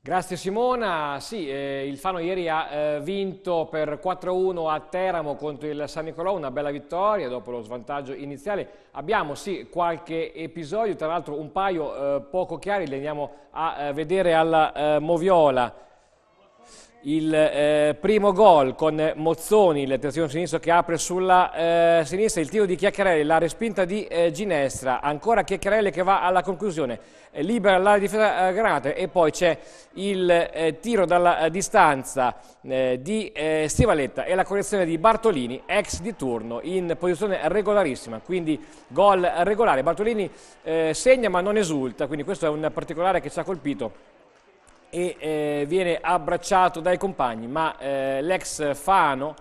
Grazie Simona, sì, eh, il Fano ieri ha eh, vinto per 4-1 a Teramo contro il San Nicolò, una bella vittoria dopo lo svantaggio iniziale. Abbiamo sì qualche episodio, tra l'altro un paio eh, poco chiari, li andiamo a eh, vedere alla eh, Moviola il eh, primo gol con Mozzoni, il terzino sinistro che apre sulla eh, sinistra, il tiro di Chiacchiarelli, la respinta di eh, Ginestra, ancora Chiacchiarelli che va alla conclusione, eh, libera la difesa eh, Granate e poi c'è il eh, tiro dalla distanza di Stivaletta e la correzione di Bartolini, ex di turno, in posizione regolarissima, quindi gol regolare. Bartolini segna ma non esulta, quindi questo è un particolare che ci ha colpito e eh, viene abbracciato dai compagni, ma eh, l'ex Fano,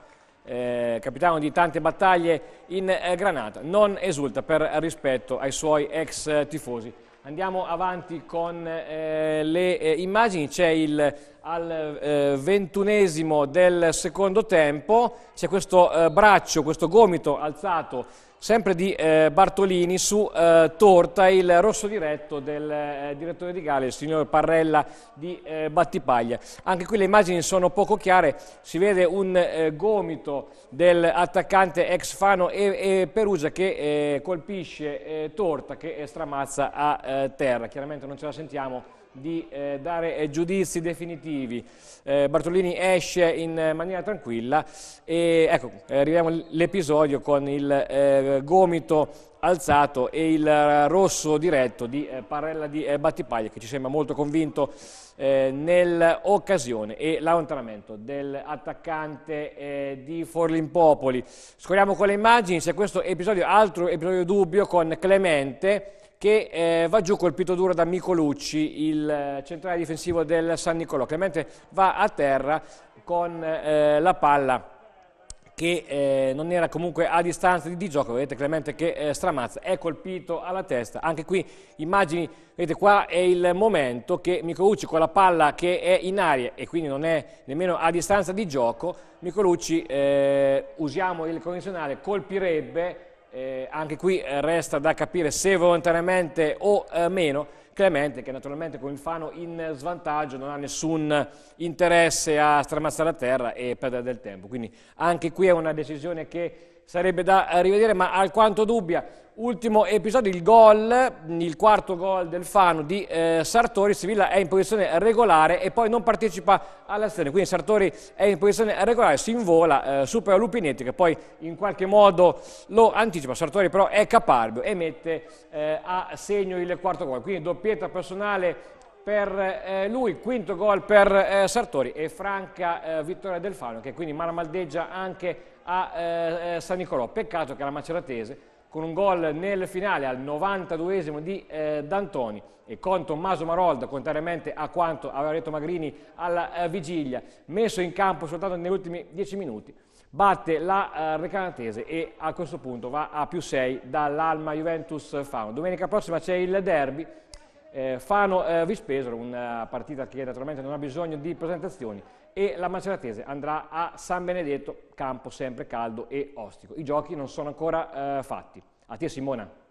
eh, capitano di tante battaglie in eh, Granata, non esulta per rispetto ai suoi ex tifosi. Andiamo avanti con eh, le eh, immagini, c'è il al ventunesimo del secondo tempo, c'è questo braccio, questo gomito alzato sempre di eh, Bartolini su eh, Torta, il rosso diretto del eh, direttore di Gale, il signor Parrella di eh, Battipaglia. Anche qui le immagini sono poco chiare, si vede un eh, gomito dell'attaccante ex Fano e, e Perugia che eh, colpisce Torta che stramazza a terra. Chiaramente non ce la sentiamo di eh, dare eh, giudizi definitivi. Eh, Bartolini esce in maniera tranquilla e ecco, arriviamo all'episodio con il eh, gomito alzato e il rosso diretto di eh, Parrella di Battipaglia che ci sembra molto convinto nell'occasione e l'allontanamento dell'attaccante di Forlimpopoli. Scorriamo con le immagini, se questo episodio, altro episodio dubbio con Clemente che eh, va giù colpito duro da Micolucci, il eh, centrale difensivo del San Nicolò. Clemente va a terra con eh, la palla che eh, non era comunque a distanza di, di gioco, vedete Clemente che eh, stramazza, è colpito alla testa, anche qui immagini, vedete qua è il momento che Micolucci con la palla che è in aria e quindi non è nemmeno a distanza di gioco, Micolucci, eh, usiamo il condizionale, colpirebbe eh, anche qui eh, resta da capire se volontariamente o eh, meno. Clemente, che naturalmente con il Fano in svantaggio non ha nessun interesse a stramazzare la terra e perdere del tempo. Quindi anche qui è una decisione che sarebbe da eh, rivedere, ma alquanto dubbia. Ultimo episodio, il gol, il quarto gol del Fano di eh, Sartori, Sivilla è in posizione regolare e poi non partecipa all'azione, quindi Sartori è in posizione regolare, si invola, eh, supera Lupinetti che poi in qualche modo lo anticipa, Sartori però è caparbio e mette eh, a segno il quarto gol, quindi doppietta personale per eh, lui, quinto gol per eh, Sartori e franca eh, vittoria del Fano che quindi maramaldeggia anche a San Nicolò, peccato che la Maceratese con un gol nel finale al 92esimo di eh, D'Antoni e con Tommaso Marolda, contrariamente a quanto aveva detto Magrini alla eh, vigilia, messo in campo soltanto negli ultimi 10 minuti, batte la eh, Recanatese e a questo punto va a più 6 dall'Alma Juventus Fano. Domenica prossima c'è il derby. Eh, Fano-Vispesaro, eh, una partita che naturalmente non ha bisogno di presentazioni e la Maceratese andrà a San Benedetto, campo sempre caldo e ostico. I giochi non sono ancora eh, fatti. A te Simona.